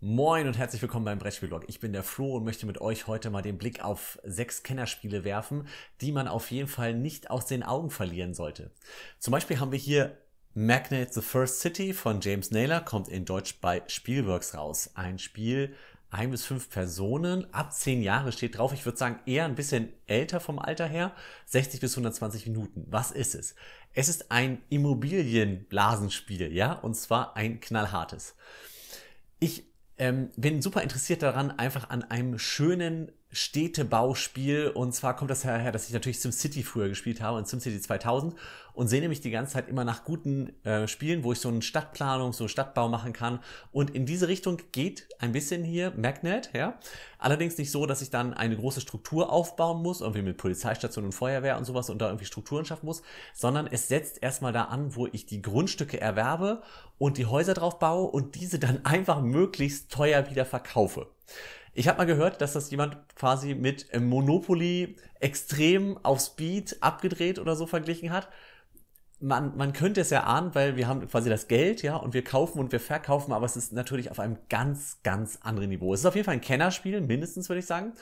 Moin und herzlich willkommen beim Brettspielblog. Ich bin der Flo und möchte mit euch heute mal den Blick auf sechs Kennerspiele werfen, die man auf jeden Fall nicht aus den Augen verlieren sollte. Zum Beispiel haben wir hier Magnet the First City von James Naylor, kommt in Deutsch bei Spielworks raus. Ein Spiel, ein bis fünf Personen, ab zehn Jahre steht drauf. Ich würde sagen, eher ein bisschen älter vom Alter her, 60 bis 120 Minuten. Was ist es? Es ist ein Immobilienblasenspiel, ja, und zwar ein knallhartes. Ich ähm, bin super interessiert daran, einfach an einem schönen Städtebauspiel. Und zwar kommt das her, dass ich natürlich SimCity früher gespielt habe und SimCity 2000 und sehe nämlich die ganze Zeit immer nach guten äh, Spielen, wo ich so eine Stadtplanung, so einen Stadtbau machen kann. Und in diese Richtung geht ein bisschen hier Magnet, ja. Allerdings nicht so, dass ich dann eine große Struktur aufbauen muss, irgendwie mit Polizeistation und Feuerwehr und sowas und da irgendwie Strukturen schaffen muss, sondern es setzt erstmal da an, wo ich die Grundstücke erwerbe und die Häuser drauf baue und diese dann einfach möglichst teuer wieder verkaufe. Ich habe mal gehört, dass das jemand quasi mit Monopoly extrem auf Speed abgedreht oder so verglichen hat. Man, man könnte es ja ahnen, weil wir haben quasi das Geld, ja, und wir kaufen und wir verkaufen, aber es ist natürlich auf einem ganz, ganz anderen Niveau. Es ist auf jeden Fall ein Kennerspiel, mindestens würde ich sagen.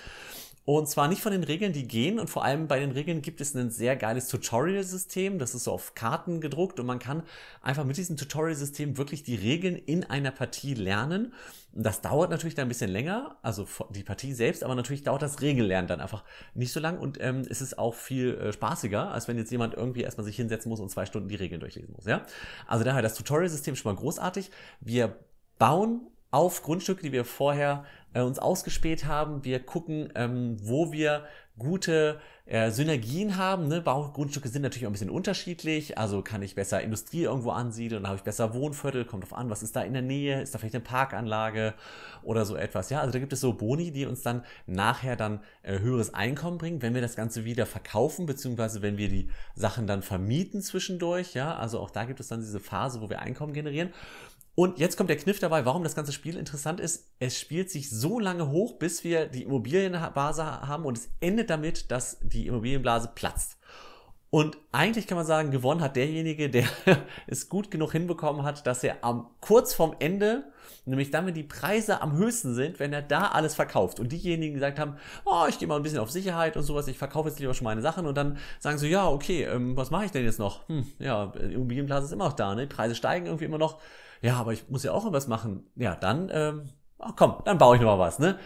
Und zwar nicht von den Regeln, die gehen. Und vor allem bei den Regeln gibt es ein sehr geiles Tutorial-System. Das ist so auf Karten gedruckt und man kann einfach mit diesem Tutorial-System wirklich die Regeln in einer Partie lernen. Und das dauert natürlich dann ein bisschen länger, also die Partie selbst, aber natürlich dauert das Regellernen dann einfach nicht so lang und ähm, es ist auch viel äh, spaßiger, als wenn jetzt jemand irgendwie erstmal sich hinsetzen muss und zwei Stunden die Regeln durchlesen muss. Ja? Also daher das Tutorial-System schon mal großartig. Wir bauen auf Grundstücke, die wir vorher äh, uns ausgespäht haben. Wir gucken, ähm, wo wir gute äh, Synergien haben. Ne? Baugrundstücke sind natürlich auch ein bisschen unterschiedlich. Also kann ich besser Industrie irgendwo ansiedeln, habe ich besser Wohnviertel, kommt drauf an, was ist da in der Nähe, ist da vielleicht eine Parkanlage oder so etwas. Ja, also da gibt es so Boni, die uns dann nachher dann äh, höheres Einkommen bringen, wenn wir das Ganze wieder verkaufen, beziehungsweise wenn wir die Sachen dann vermieten zwischendurch. Ja, also auch da gibt es dann diese Phase, wo wir Einkommen generieren. Und jetzt kommt der Kniff dabei, warum das ganze Spiel interessant ist. Es spielt sich so lange hoch, bis wir die Immobilienbase haben und es endet rechnet damit, dass die Immobilienblase platzt. Und eigentlich kann man sagen, gewonnen hat derjenige, der es gut genug hinbekommen hat, dass er am kurz vorm Ende, nämlich dann, wenn die Preise am höchsten sind, wenn er da alles verkauft. Und diejenigen die gesagt haben, oh, ich gehe mal ein bisschen auf Sicherheit und sowas, ich verkaufe jetzt lieber schon meine Sachen und dann sagen sie, ja, okay, ähm, was mache ich denn jetzt noch? Hm, ja, Immobilienblase ist immer noch da, ne? Die Preise steigen irgendwie immer noch. Ja, aber ich muss ja auch irgendwas machen. Ja, dann, ähm, oh, komm, dann baue ich noch mal was, ne?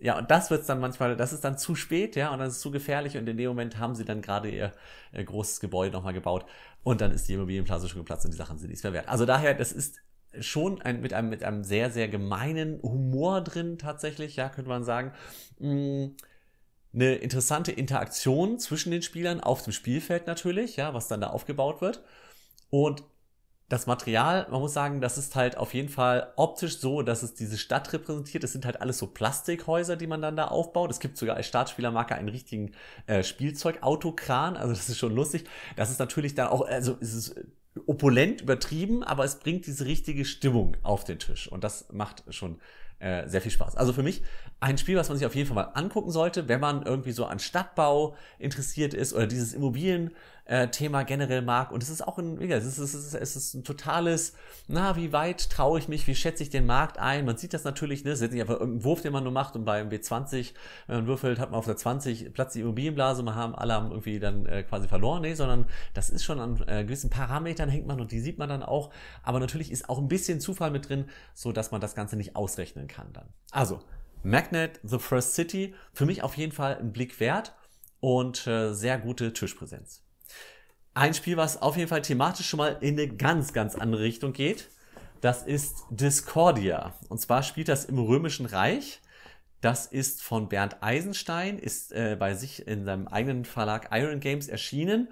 Ja, und das wird's dann manchmal, das ist dann zu spät, ja, und dann ist es zu gefährlich und in dem Moment haben sie dann gerade ihr, ihr großes Gebäude nochmal gebaut und dann ist die Immobilienblase schon geplatzt und die Sachen sind nichts mehr wert. Also daher, das ist schon ein, mit, einem, mit einem sehr, sehr gemeinen Humor drin tatsächlich, ja, könnte man sagen. Mm, eine interessante Interaktion zwischen den Spielern auf dem Spielfeld natürlich, ja, was dann da aufgebaut wird. Und das Material, man muss sagen, das ist halt auf jeden Fall optisch so, dass es diese Stadt repräsentiert. Es sind halt alles so Plastikhäuser, die man dann da aufbaut. Es gibt sogar als Startspielermarke einen richtigen äh, Spielzeugautokran. Also das ist schon lustig. Das ist natürlich dann auch, also es ist opulent übertrieben, aber es bringt diese richtige Stimmung auf den Tisch. Und das macht schon äh, sehr viel Spaß. Also für mich ein Spiel, was man sich auf jeden Fall mal angucken sollte, wenn man irgendwie so an Stadtbau interessiert ist oder dieses Immobilien äh, Thema generell mag. Und es ist auch ein, es ist, es ist, es ist ein totales, na, wie weit traue ich mich, wie schätze ich den Markt ein? Man sieht das natürlich, ne? Es ist nicht einfach irgendein Wurf, den man nur macht und beim B20, wenn man würfelt, hat man auf der 20 Platz die Immobilienblase, man haben alle haben irgendwie dann äh, quasi verloren, ne, sondern das ist schon an äh, gewissen Parametern hängt man und die sieht man dann auch. Aber natürlich ist auch ein bisschen Zufall mit drin, so dass man das Ganze nicht ausrechnen kann dann. Also, Magnet, The First City, für mich auf jeden Fall ein Blick wert und äh, sehr gute Tischpräsenz ein Spiel, was auf jeden Fall thematisch schon mal in eine ganz, ganz andere Richtung geht. Das ist Discordia. Und zwar spielt das im Römischen Reich. Das ist von Bernd Eisenstein, ist äh, bei sich in seinem eigenen Verlag Iron Games erschienen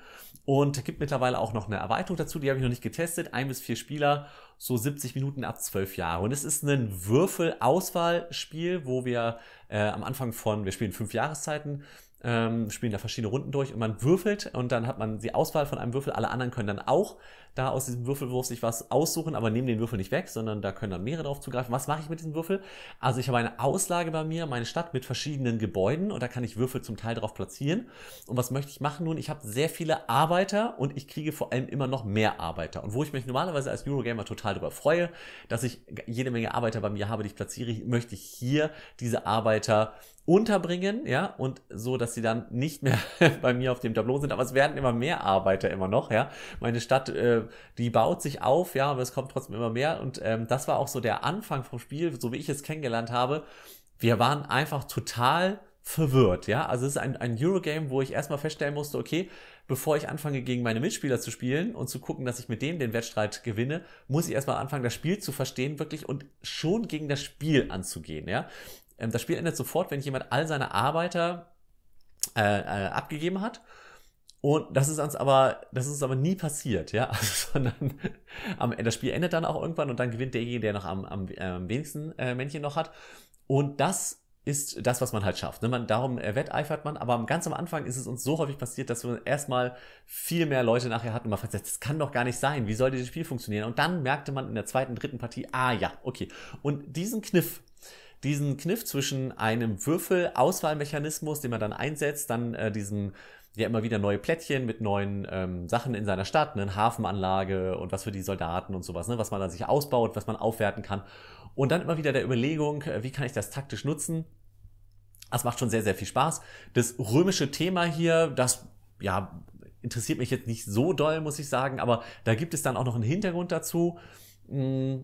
und gibt mittlerweile auch noch eine Erweiterung dazu, die habe ich noch nicht getestet. Ein bis vier Spieler, so 70 Minuten ab zwölf Jahre. Und es ist ein Würfelauswahlspiel, wo wir äh, am Anfang von, wir spielen fünf Jahreszeiten, ähm, spielen da verschiedene Runden durch und man würfelt und dann hat man die Auswahl von einem Würfel, alle anderen können dann auch da aus diesem Würfelwurf sich was aussuchen, aber nehmen den Würfel nicht weg, sondern da können dann mehrere drauf zugreifen. Was mache ich mit diesem Würfel? Also ich habe eine Auslage bei mir, meine Stadt mit verschiedenen Gebäuden und da kann ich Würfel zum Teil drauf platzieren. Und was möchte ich machen nun? Ich habe sehr viele Arbeiter und ich kriege vor allem immer noch mehr Arbeiter. Und wo ich mich normalerweise als Eurogamer total darüber freue, dass ich jede Menge Arbeiter bei mir habe, die ich platziere, möchte ich hier diese Arbeiter unterbringen, ja, und so, dass sie dann nicht mehr bei mir auf dem Tableau sind, aber es werden immer mehr Arbeiter immer noch, ja. Meine Stadt äh, die baut sich auf, ja, aber es kommt trotzdem immer mehr. Und ähm, das war auch so der Anfang vom Spiel, so wie ich es kennengelernt habe. Wir waren einfach total verwirrt, ja. Also es ist ein, ein Eurogame, wo ich erstmal feststellen musste, okay, bevor ich anfange, gegen meine Mitspieler zu spielen und zu gucken, dass ich mit denen den Wettstreit gewinne, muss ich erstmal anfangen, das Spiel zu verstehen, wirklich und schon gegen das Spiel anzugehen, ja. Ähm, das Spiel endet sofort, wenn jemand all seine Arbeiter äh, äh abgegeben hat und das ist uns aber, das ist uns aber nie passiert, ja. Also, sondern am, das Spiel endet dann auch irgendwann und dann gewinnt derjenige, der noch am, am, am wenigsten äh, Männchen noch hat. Und das ist das, was man halt schafft. Ne? Man, darum äh, wetteifert man, aber ganz am Anfang ist es uns so häufig passiert, dass wir erstmal viel mehr Leute nachher hatten und man fand, das kann doch gar nicht sein, wie soll dieses Spiel funktionieren? Und dann merkte man in der zweiten, dritten Partie, ah ja, okay. Und diesen Kniff, diesen Kniff zwischen einem Würfel-Auswahlmechanismus, den man dann einsetzt, dann äh, diesem ja immer wieder neue Plättchen mit neuen ähm, Sachen in seiner Stadt, eine Hafenanlage und was für die Soldaten und sowas, ne? was man da sich ausbaut, was man aufwerten kann. Und dann immer wieder der Überlegung, äh, wie kann ich das taktisch nutzen? Das macht schon sehr, sehr viel Spaß. Das römische Thema hier, das ja, interessiert mich jetzt nicht so doll, muss ich sagen, aber da gibt es dann auch noch einen Hintergrund dazu. Mm,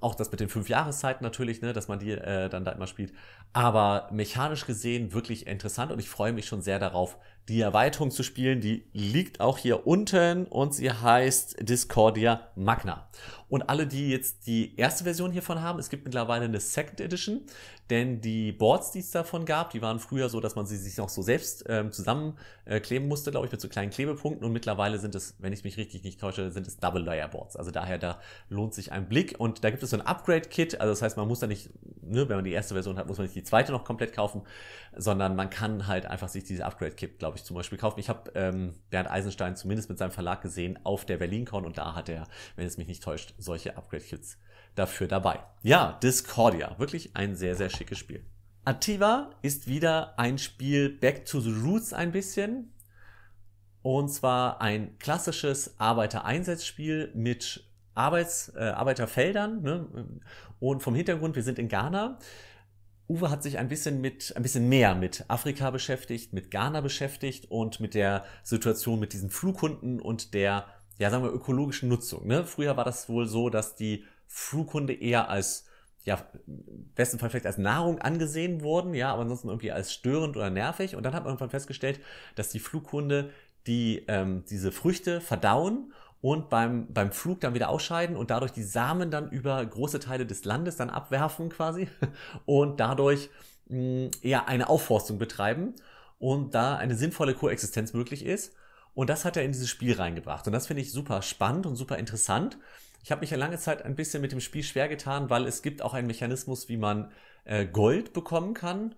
auch das mit den fünf Jahreszeiten natürlich, ne, dass man die äh, dann da immer spielt. Aber mechanisch gesehen wirklich interessant und ich freue mich schon sehr darauf, die Erweiterung zu spielen. Die liegt auch hier unten und sie heißt Discordia Magna. Und alle, die jetzt die erste Version hiervon haben, es gibt mittlerweile eine Second Edition, denn die Boards, die es davon gab, die waren früher so, dass man sie sich noch so selbst ähm, zusammenkleben äh, musste, glaube ich, mit so kleinen Klebepunkten. Und mittlerweile sind es, wenn ich mich richtig nicht täusche, sind es Double-Layer-Boards. Also daher, da lohnt sich ein Blick. Und da gibt es so ein Upgrade-Kit, also das heißt, man muss da nicht, ne, wenn man die erste Version hat, muss man nicht die zweite noch komplett kaufen, sondern man kann halt einfach sich diese Upgrade-Kit, glaube ich, zum Beispiel kaufen. Ich habe ähm, Bernd Eisenstein zumindest mit seinem Verlag gesehen auf der BerlinCon und da hat er, wenn es mich nicht täuscht, solche Upgrade-Kits dafür dabei. Ja, Discordia, wirklich ein sehr, sehr schickes Spiel. Ativa ist wieder ein Spiel Back to the Roots ein bisschen. Und zwar ein klassisches Arbeitereinsatzspiel mit Arbeits, äh, Arbeiterfeldern. Ne? Und vom Hintergrund, wir sind in Ghana. Uwe hat sich ein bisschen mit, ein bisschen mehr mit Afrika beschäftigt, mit Ghana beschäftigt und mit der Situation mit diesen Flughunden und der, ja, sagen wir, ökologischen Nutzung. Ne? Früher war das wohl so, dass die Flughunde eher als, ja, im besten Fall vielleicht als Nahrung angesehen wurden, ja, aber ansonsten irgendwie als störend oder nervig. Und dann hat man irgendwann festgestellt, dass die Flughunde die ähm, diese Früchte verdauen und beim, beim Flug dann wieder ausscheiden und dadurch die Samen dann über große Teile des Landes dann abwerfen quasi und dadurch mh, mm, eher eine Aufforstung betreiben und da eine sinnvolle Koexistenz möglich ist. Und das hat er in dieses Spiel reingebracht. Und das finde ich super spannend und super interessant. Ich habe mich ja lange Zeit ein bisschen mit dem Spiel schwer getan, weil es gibt auch einen Mechanismus, wie man äh, Gold bekommen kann.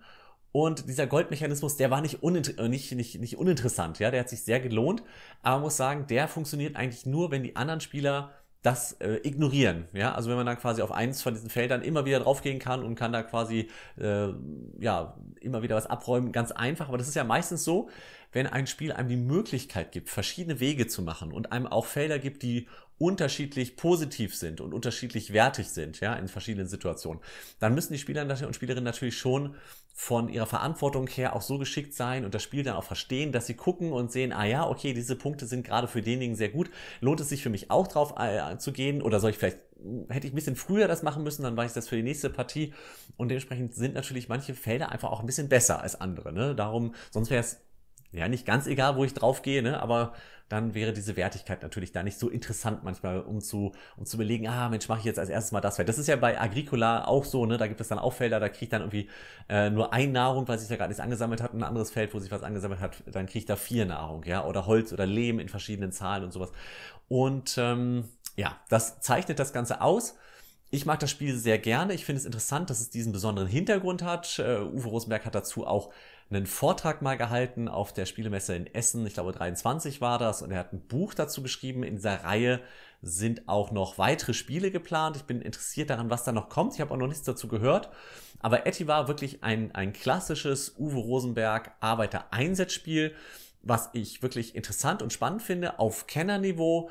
Und dieser Goldmechanismus, der war nicht, äh, nicht, nicht, nicht uninteressant, ja, der hat sich sehr gelohnt. Aber man muss sagen, der funktioniert eigentlich nur, wenn die anderen Spieler das äh, ignorieren. Ja? Also wenn man dann quasi auf eins von diesen Feldern immer wieder draufgehen kann und kann da quasi äh, ja, immer wieder was abräumen, ganz einfach. Aber das ist ja meistens so, wenn ein Spiel einem die Möglichkeit gibt, verschiedene Wege zu machen und einem auch Felder gibt, die unterschiedlich positiv sind und unterschiedlich wertig sind, ja, in verschiedenen Situationen, dann müssen die Spieler und Spielerinnen natürlich schon von ihrer Verantwortung her auch so geschickt sein und das Spiel dann auch verstehen, dass sie gucken und sehen, ah ja, okay, diese Punkte sind gerade für denjenigen sehr gut, lohnt es sich für mich auch drauf äh, zu gehen oder soll ich vielleicht hm, hätte ich ein bisschen früher das machen müssen, dann weiß ich das für die nächste Partie. Und dementsprechend sind natürlich manche Felder einfach auch ein bisschen besser als andere. Ne? Darum, sonst wäre es ja, nicht ganz egal, wo ich draufgehe, ne? aber dann wäre diese Wertigkeit natürlich da nicht so interessant manchmal, um zu, um zu überlegen, ah Mensch, mache ich jetzt als erstes mal das Feld. Das ist ja bei Agricola auch so, ne? da gibt es dann auch Felder, da kriege ich dann irgendwie äh, nur ein Nahrung, weil sich da gerade nichts angesammelt hat, ein anderes Feld, wo sich was angesammelt hat, dann kriege ich da vier Nahrung, ja, oder Holz oder Lehm in verschiedenen Zahlen und sowas. Und ähm, ja, das zeichnet das Ganze aus. Ich mag das Spiel sehr gerne. Ich finde es interessant, dass es diesen besonderen Hintergrund hat. Uh, Uwe Rosenberg hat dazu auch einen Vortrag mal gehalten auf der Spielemesse in Essen. Ich glaube, 23 war das. Und er hat ein Buch dazu geschrieben. In dieser Reihe sind auch noch weitere Spiele geplant. Ich bin interessiert daran, was da noch kommt. Ich habe auch noch nichts dazu gehört. Aber Etty war wirklich ein, ein klassisches Uwe Rosenberg Arbeiter-Einsatzspiel, was ich wirklich interessant und spannend finde auf Kennerniveau. niveau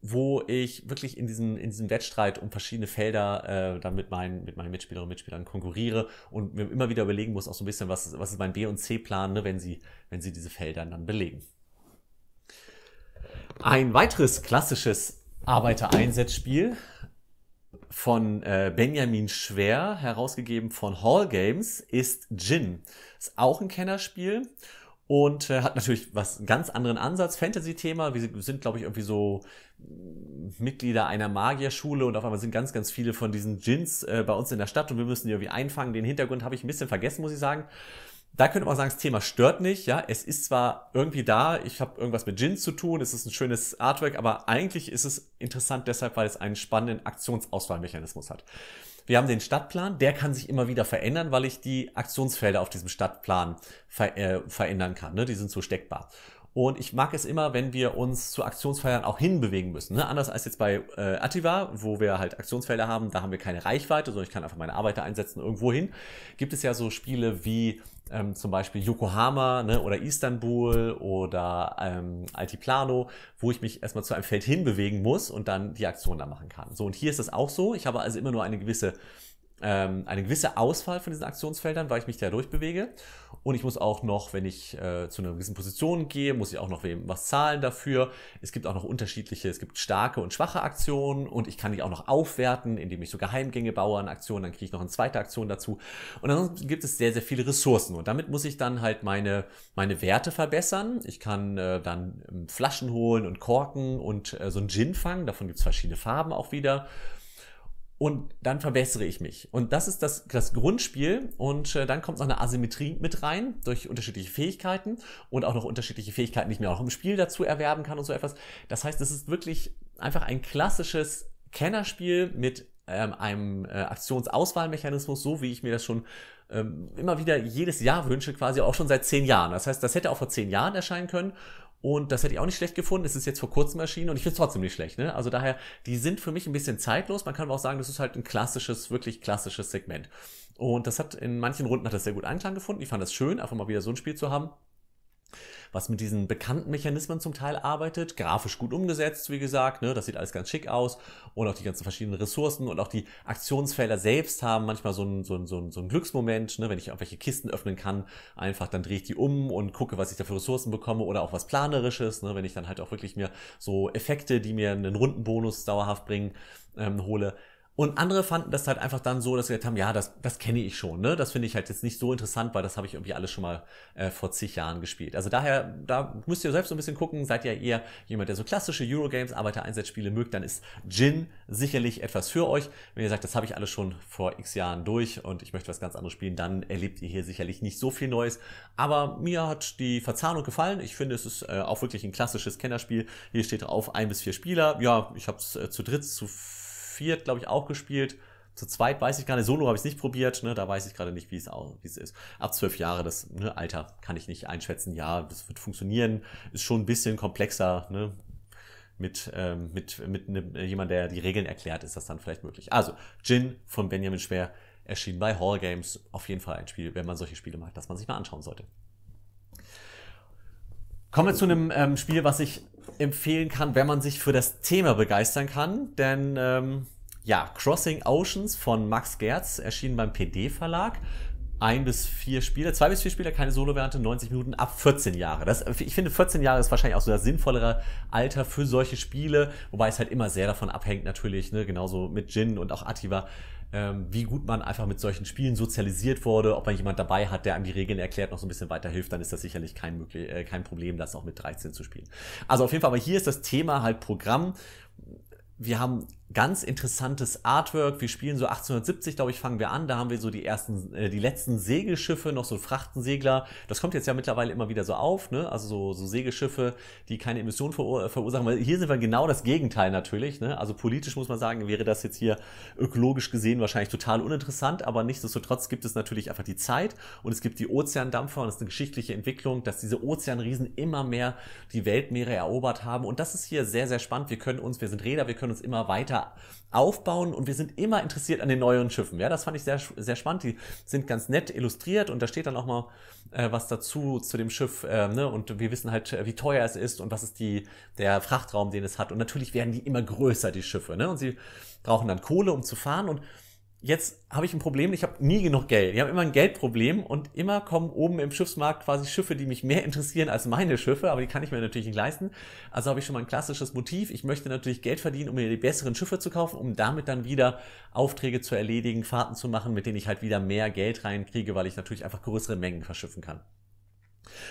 wo ich wirklich in diesem, in diesem Wettstreit um verschiedene Felder äh, dann mit meinen, mit meinen Mitspielerinnen und Mitspielern konkurriere und mir immer wieder überlegen muss, auch so ein bisschen, was ist, was ist mein B- und C-Plan, ne, wenn, sie, wenn sie diese Felder dann belegen. Ein weiteres klassisches Arbeitereinsatzspiel von äh, Benjamin Schwer, herausgegeben von Hall Games, ist Gin. Ist auch ein Kennerspiel und äh, hat natürlich was ganz anderen Ansatz, Fantasy-Thema. Wir sind, glaube ich, irgendwie so mm, Mitglieder einer Magierschule und auf einmal sind ganz, ganz viele von diesen Djinns äh, bei uns in der Stadt und wir müssen die irgendwie einfangen. Den Hintergrund habe ich ein bisschen vergessen, muss ich sagen. Da könnte man sagen, das Thema stört nicht. Ja, es ist zwar irgendwie da, ich habe irgendwas mit Djinns zu tun, es ist ein schönes Artwork, aber eigentlich ist es interessant deshalb, weil es einen spannenden Aktionsauswahlmechanismus hat. Wir haben den Stadtplan, der kann sich immer wieder verändern, weil ich die Aktionsfelder auf diesem Stadtplan ver äh, verändern kann. Ne? Die sind so steckbar. Und ich mag es immer, wenn wir uns zu Aktionsfeldern auch hinbewegen müssen. Ne? Anders als jetzt bei äh, Attiva, wo wir halt Aktionsfelder haben, da haben wir keine Reichweite, sondern ich kann einfach meine Arbeiter einsetzen irgendwo hin. Gibt es ja so Spiele wie ähm, zum Beispiel Yokohama ne, oder Istanbul oder ähm, Altiplano, wo ich mich erstmal zu einem Feld hinbewegen muss und dann die Aktion da machen kann. So, und hier ist es auch so. Ich habe also immer nur eine gewisse ähm, eine gewisse Auswahl von diesen Aktionsfeldern, weil ich mich da durchbewege. Und ich muss auch noch, wenn ich äh, zu einer gewissen Position gehe, muss ich auch noch wem was zahlen dafür. Es gibt auch noch unterschiedliche, es gibt starke und schwache Aktionen und ich kann die auch noch aufwerten, indem ich so Geheimgänge baue an Aktionen, dann kriege ich noch eine zweite Aktion dazu. Und ansonsten gibt es sehr, sehr viele Ressourcen und damit muss ich dann halt meine, meine Werte verbessern. Ich kann äh, dann ähm, Flaschen holen und Korken und äh, so ein Gin fangen, davon gibt es verschiedene Farben auch wieder und dann verbessere ich mich. Und das ist das, das Grundspiel. Und äh, dann kommt noch eine Asymmetrie mit rein durch unterschiedliche Fähigkeiten und auch noch unterschiedliche Fähigkeiten, die ich mir auch im Spiel dazu erwerben kann und so etwas. Das heißt, es ist wirklich einfach ein klassisches Kennerspiel mit ähm, einem äh, Aktionsauswahlmechanismus, so wie ich mir das schon ähm, immer wieder jedes Jahr wünsche, quasi auch schon seit zehn Jahren. Das heißt, das hätte auch vor zehn Jahren erscheinen können und das hätte ich auch nicht schlecht gefunden. Es ist jetzt vor kurzem erschienen und ich finde es trotzdem nicht schlecht. Ne? Also daher, die sind für mich ein bisschen zeitlos. Man kann aber auch sagen, das ist halt ein klassisches, wirklich klassisches Segment. Und das hat in manchen Runden hat das sehr gut Anklang gefunden. Ich fand das schön, einfach mal wieder so ein Spiel zu haben was mit diesen bekannten Mechanismen zum Teil arbeitet. Grafisch gut umgesetzt, wie gesagt, ne? das sieht alles ganz schick aus. Und auch die ganzen verschiedenen Ressourcen und auch die Aktionsfelder selbst haben manchmal so einen, so einen, so einen, so einen Glücksmoment, ne? wenn ich auch welche Kisten öffnen kann, einfach dann drehe ich die um und gucke, was ich da für Ressourcen bekomme oder auch was Planerisches, ne? wenn ich dann halt auch wirklich mir so Effekte, die mir einen Rundenbonus dauerhaft bringen, ähm, hole. Und andere fanden das halt einfach dann so, dass sie gesagt haben, ja, das, das kenne ich schon, ne? Das finde ich halt jetzt nicht so interessant, weil das habe ich irgendwie alles schon mal äh, vor zig Jahren gespielt. Also daher, da müsst ihr selbst so ein bisschen gucken, seid ihr eher jemand, der so klassische Eurogames, Arbeitereinsatzspiele mögt, dann ist Gin sicherlich etwas für euch. Wenn ihr sagt, das habe ich alles schon vor x Jahren durch und ich möchte was ganz anderes spielen, dann erlebt ihr hier sicherlich nicht so viel Neues. Aber mir hat die Verzahnung gefallen. Ich finde, es ist äh, auch wirklich ein klassisches Kennerspiel. Hier steht drauf, ein bis vier Spieler. Ja, ich habe es äh, zu dritt, zu viert, glaube ich, auch gespielt. Zu zweit weiß ich gar nicht, Solo habe ich es nicht probiert, ne? da weiß ich gerade nicht, wie es ist. Ab zwölf Jahre, das ne, Alter kann ich nicht einschätzen. Ja, das wird funktionieren, ist schon ein bisschen komplexer. Ne? Mit, ähm, mit, mit ne, jemand, der die Regeln erklärt, ist das dann vielleicht möglich. Also, Gin von Benjamin Schwer, erschienen bei Hall Games. Auf jeden Fall ein Spiel, wenn man solche Spiele mag, dass man sich mal anschauen sollte. Kommen wir zu einem ähm, Spiel, was ich empfehlen kann, wenn man sich für das Thema begeistern kann. Denn ähm, ja, Crossing Oceans von Max Gerz erschien beim PD Verlag ein bis vier Spieler, zwei bis vier Spieler, keine Solo-Variante, 90 Minuten ab 14 Jahre. Das, ich finde, 14 Jahre ist wahrscheinlich auch so das sinnvollere Alter für solche Spiele, wobei es halt immer sehr davon abhängt, natürlich, ne, genauso mit Jin und auch Ativa, ähm, wie gut man einfach mit solchen Spielen sozialisiert wurde, ob man jemand dabei hat, der einem die Regeln erklärt, noch so ein bisschen weiterhilft, dann ist das sicherlich kein, möglich, äh, kein Problem, das auch mit 13 zu spielen. Also auf jeden Fall, aber hier ist das Thema halt Programm wir haben ganz interessantes Artwork. Wir spielen so 1870, glaube ich, fangen wir an. Da haben wir so die ersten, äh, die letzten Segelschiffe, noch so Frachtensegler. Das kommt jetzt ja mittlerweile immer wieder so auf, ne? Also so, so Segelschiffe, die keine Emissionen verur verursachen. Weil hier sind wir genau das Gegenteil natürlich, ne? Also politisch muss man sagen, wäre das jetzt hier ökologisch gesehen wahrscheinlich total uninteressant, aber nichtsdestotrotz gibt es natürlich einfach die Zeit und es gibt die Ozeandampfer und es ist eine geschichtliche Entwicklung, dass diese Ozeanriesen immer mehr die Weltmeere erobert haben. Und das ist hier sehr, sehr spannend. Wir können uns, wir sind Räder, wir können können uns immer weiter aufbauen und wir sind immer interessiert an den neueren Schiffen. Ja, das fand ich sehr, sehr spannend. Die sind ganz nett illustriert und da steht dann auch mal äh, was dazu zu dem Schiff. Äh, ne? Und wir wissen halt, äh, wie teuer es ist und was ist die, der Frachtraum, den es hat. Und natürlich werden die immer größer, die Schiffe. Ne? Und sie brauchen dann Kohle, um zu fahren und jetzt habe ich ein Problem, ich habe nie genug Geld. Ich habe immer ein Geldproblem und immer kommen oben im Schiffsmarkt quasi Schiffe, die mich mehr interessieren als meine Schiffe, aber die kann ich mir natürlich nicht leisten. Also habe ich schon mal ein klassisches Motiv. Ich möchte natürlich Geld verdienen, um mir die besseren Schiffe zu kaufen, um damit dann wieder Aufträge zu erledigen, Fahrten zu machen, mit denen ich halt wieder mehr Geld reinkriege, weil ich natürlich einfach größere Mengen verschiffen kann.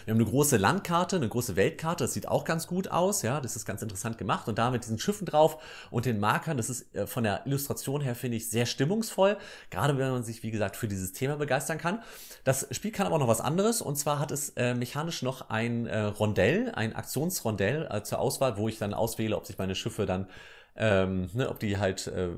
Wir haben eine große Landkarte, eine große Weltkarte, das sieht auch ganz gut aus, ja, das ist ganz interessant gemacht und da mit diesen Schiffen drauf und den Markern, das ist äh, von der Illustration her, finde ich, sehr stimmungsvoll, gerade wenn man sich, wie gesagt, für dieses Thema begeistern kann. Das Spiel kann aber noch was anderes und zwar hat es äh, mechanisch noch ein äh, Rondell, ein Aktionsrondell äh, zur Auswahl, wo ich dann auswähle, ob sich meine Schiffe dann ähm, ne, ob die halt äh,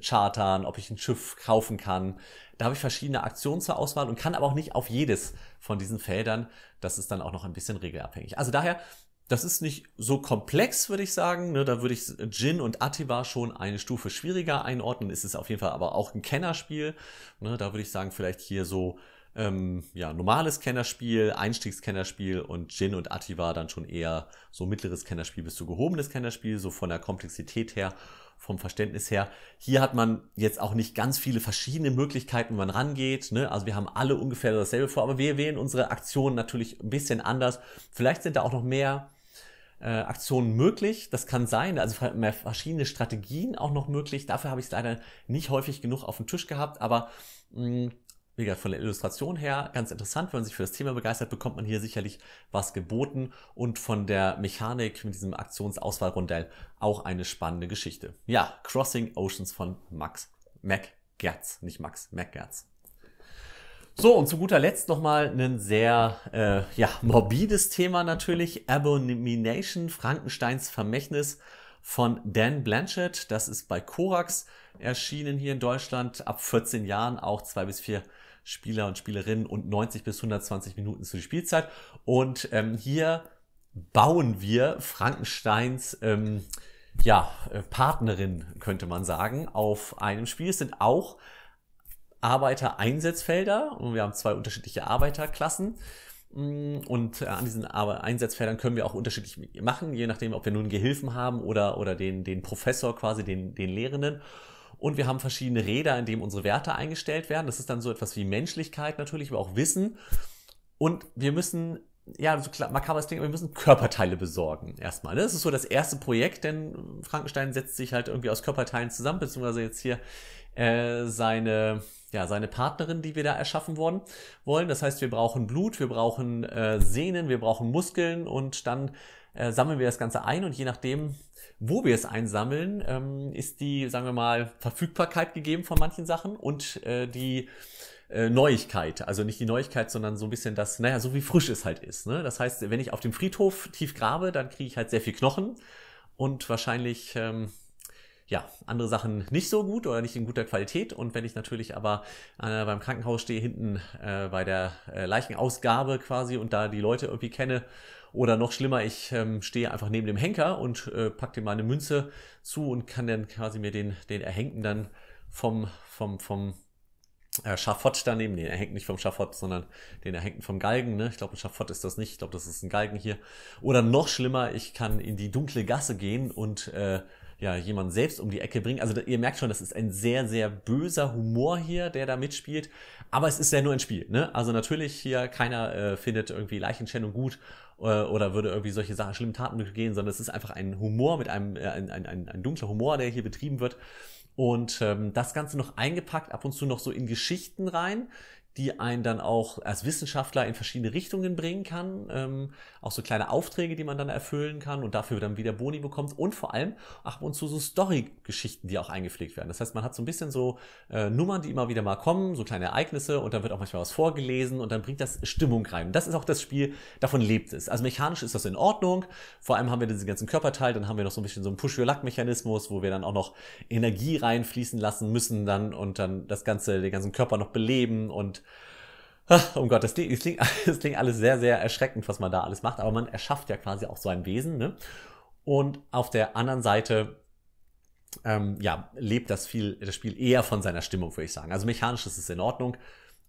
chartern, ob ich ein Schiff kaufen kann. Da habe ich verschiedene Aktionen zur Auswahl und kann aber auch nicht auf jedes von diesen Feldern. Das ist dann auch noch ein bisschen regelabhängig. Also daher, das ist nicht so komplex, würde ich sagen. Ne, da würde ich Gin und Atiba schon eine Stufe schwieriger einordnen. Ist es auf jeden Fall aber auch ein Kennerspiel. Ne, da würde ich sagen, vielleicht hier so ähm, ja, normales Kennerspiel, Einstiegskennerspiel und Jin und Atti war dann schon eher so mittleres Kennerspiel bis zu gehobenes Kennerspiel, so von der Komplexität her, vom Verständnis her. Hier hat man jetzt auch nicht ganz viele verschiedene Möglichkeiten, wo man rangeht. Ne? Also wir haben alle ungefähr dasselbe vor, aber wir wählen unsere Aktionen natürlich ein bisschen anders. Vielleicht sind da auch noch mehr äh, Aktionen möglich. Das kann sein, also mehr verschiedene Strategien auch noch möglich. Dafür habe ich es leider nicht häufig genug auf dem Tisch gehabt, aber mh, mm, wie gesagt, von der Illustration her ganz interessant. Wenn man sich für das Thema begeistert, bekommt man hier sicherlich was geboten und von der Mechanik mit diesem Aktionsauswahlrondell auch eine spannende Geschichte. Ja, Crossing Oceans von Max McGertz, nicht Max McGertz. So, und zu guter Letzt nochmal ein sehr äh, ja, morbides Thema natürlich. Abomination, Frankensteins Vermächtnis von Dan Blanchett. Das ist bei Korax erschienen hier in Deutschland. Ab 14 Jahren auch zwei bis vier Spieler und Spielerinnen und 90 bis 120 Minuten zu der Spielzeit. Und ähm, hier bauen wir Frankensteins ähm, ja, äh, Partnerin, könnte man sagen, auf einem Spiel. Es sind auch Arbeitereinsatzfelder und wir haben zwei unterschiedliche Arbeiterklassen. Mm, und äh, an diesen Einsatzfeldern können wir auch unterschiedlich machen, je nachdem, ob wir nun Gehilfen haben oder, oder den, den Professor quasi, den, den Lehrenden. Und wir haben verschiedene Räder, in denen unsere Werte eingestellt werden. Das ist dann so etwas wie Menschlichkeit natürlich, aber auch Wissen. Und wir müssen, ja, so klar, makaberes Ding, wir müssen Körperteile besorgen erstmal. Ne? Das ist so das erste Projekt, denn Frankenstein setzt sich halt irgendwie aus Körperteilen zusammen, beziehungsweise jetzt hier äh, seine, ja, seine Partnerin, die wir da erschaffen worden, wollen. Das heißt, wir brauchen Blut, wir brauchen äh, Sehnen, wir brauchen Muskeln und dann äh, sammeln wir das Ganze ein und je nachdem, wo wir es einsammeln, ähm, ist die, sagen wir mal, Verfügbarkeit gegeben von manchen Sachen und äh, die äh, Neuigkeit. Also nicht die Neuigkeit, sondern so ein bisschen das, naja, so wie frisch es halt ist. Ne? Das heißt, wenn ich auf dem Friedhof tief grabe, dann kriege ich halt sehr viel Knochen und wahrscheinlich... Ähm, ja, andere Sachen nicht so gut oder nicht in guter Qualität. Und wenn ich natürlich aber äh, beim Krankenhaus stehe, hinten äh, bei der äh, Leichenausgabe quasi und da die Leute irgendwie kenne oder noch schlimmer, ich ähm, stehe einfach neben dem Henker und äh, packe dem meine Münze zu und kann dann quasi mir den, den Erhängten dann vom, vom, vom äh, Schafott daneben, den Erhängten nicht vom Schafott, sondern den Erhängten vom Galgen. Ne? Ich glaube, ein Schafott ist das nicht, ich glaube, das ist ein Galgen hier. Oder noch schlimmer, ich kann in die dunkle Gasse gehen und äh, ja, jemanden selbst um die Ecke bringen. Also ihr merkt schon, das ist ein sehr, sehr böser Humor hier, der da mitspielt. Aber es ist ja nur ein Spiel. Ne? Also natürlich hier, keiner äh, findet irgendwie Leichenschändung gut äh, oder würde irgendwie solche Sachen, schlimmen Taten begehen, sondern es ist einfach ein Humor mit einem, äh, ein, ein, ein, ein dunkler Humor, der hier betrieben wird. Und ähm, das Ganze noch eingepackt, ab und zu noch so in Geschichten rein, die einen dann auch als Wissenschaftler in verschiedene Richtungen bringen kann. Ähm, auch so kleine Aufträge, die man dann erfüllen kann und dafür dann wieder Boni bekommt. Und vor allem ab und zu so Story-Geschichten, die auch eingepflegt werden. Das heißt, man hat so ein bisschen so äh, Nummern, die immer wieder mal kommen, so kleine Ereignisse und dann wird auch manchmal was vorgelesen und dann bringt das Stimmung rein. das ist auch das Spiel, davon lebt es. Also mechanisch ist das in Ordnung. Vor allem haben wir diesen ganzen Körperteil, dann haben wir noch so ein bisschen so einen Push-Your-Luck-Mechanismus, wo wir dann auch noch Energie reinfließen lassen müssen dann und dann das Ganze, den ganzen Körper noch beleben und Ah, um Gott, das das, klingt, das klingt alles sehr, sehr erschreckend, was man da alles macht, aber man erschafft ja quasi auch so ein Wesen. Ne? Und auf der anderen Seite ähm, ja, lebt das, viel, das Spiel eher von seiner Stimmung, würde ich sagen. Also mechanisch ist es in Ordnung,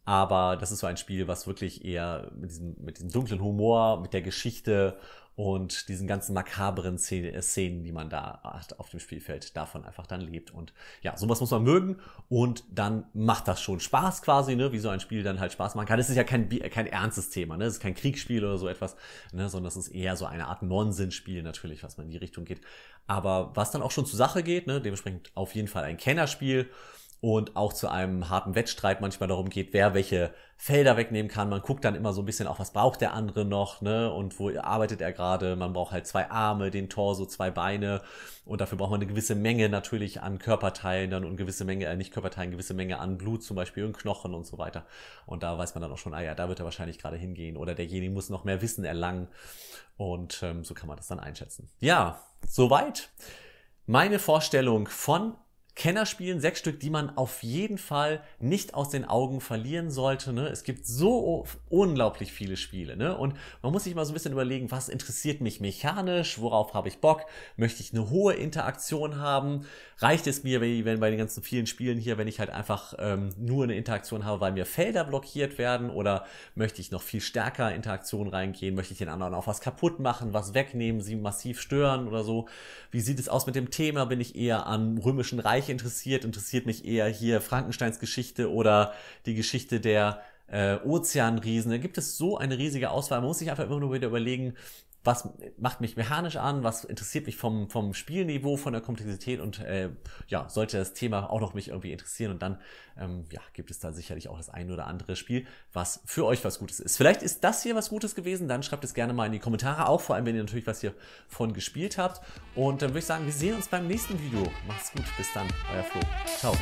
aber das ist so ein Spiel, was wirklich eher mit diesem, mit diesem dunklen Humor, mit der Geschichte und diesen ganzen makabren äh, Szenen, die man da hat auf dem Spielfeld, davon einfach dann lebt. Und ja, sowas muss man mögen und dann macht das schon Spaß quasi, ne? wie so ein Spiel dann halt Spaß machen kann. Es ist ja kein, kein ernstes Thema, ne? es ist kein Kriegsspiel oder so etwas, ne? sondern es ist eher so eine Art Nonsensspiel natürlich, was man in die Richtung geht. Aber was dann auch schon zur Sache geht, ne? dementsprechend auf jeden Fall ein Kennerspiel und auch zu einem harten Wettstreit manchmal darum geht, wer welche Felder wegnehmen kann. Man guckt dann immer so ein bisschen auch, was braucht der andere noch, ne? Und wo arbeitet er gerade? Man braucht halt zwei Arme, den Torso, zwei Beine und dafür braucht man eine gewisse Menge natürlich an Körperteilen dann und gewisse Menge, äh, nicht Körperteilen, gewisse Menge an Blut zum Beispiel und Knochen und so weiter. Und da weiß man dann auch schon, ah ja, da wird er wahrscheinlich gerade hingehen oder derjenige muss noch mehr Wissen erlangen und ähm, so kann man das dann einschätzen. Ja, soweit meine Vorstellung von Kennerspielen sechs Stück, die man auf jeden Fall nicht aus den Augen verlieren sollte. Ne? Es gibt so unglaublich viele Spiele. Ne? Und man muss sich mal so ein bisschen überlegen, was interessiert mich mechanisch, worauf habe ich Bock, möchte ich eine hohe Interaktion haben, reicht es mir, wenn, wenn bei den ganzen vielen Spielen hier, wenn ich halt einfach ähm, nur eine Interaktion habe, weil mir Felder blockiert werden oder möchte ich noch viel stärker Interaktion reingehen, möchte ich den anderen auch was kaputt machen, was wegnehmen, sie massiv stören oder so. Wie sieht es aus mit dem Thema? Bin ich eher am römischen Reich Bereiche interessiert. Interessiert mich eher hier Frankensteins Geschichte oder die Geschichte der äh, Ozeanriesen. Da gibt es so eine riesige Auswahl. Man muss sich einfach immer nur wieder überlegen, was macht mich mechanisch an, was interessiert mich vom, vom Spielniveau, von der Komplexität und äh, ja, sollte das Thema auch noch mich irgendwie interessieren und dann ähm, ja, gibt es da sicherlich auch das ein oder andere Spiel, was für euch was Gutes ist. Vielleicht ist das hier was Gutes gewesen, dann schreibt es gerne mal in die Kommentare, auch vor allem, wenn ihr natürlich was hier von gespielt habt. Und dann würde ich sagen, wir sehen uns beim nächsten Video. Macht's gut, bis dann, euer Flo. Ciao.